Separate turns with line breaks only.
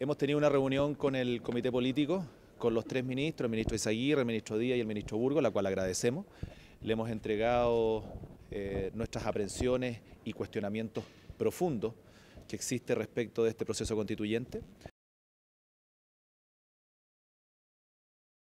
Hemos tenido una reunión con el comité político, con los tres ministros, el ministro Isaguirre, el ministro Díaz y el ministro Burgo, la cual agradecemos. Le hemos entregado eh, nuestras aprensiones y cuestionamientos profundos que existe respecto de este proceso constituyente.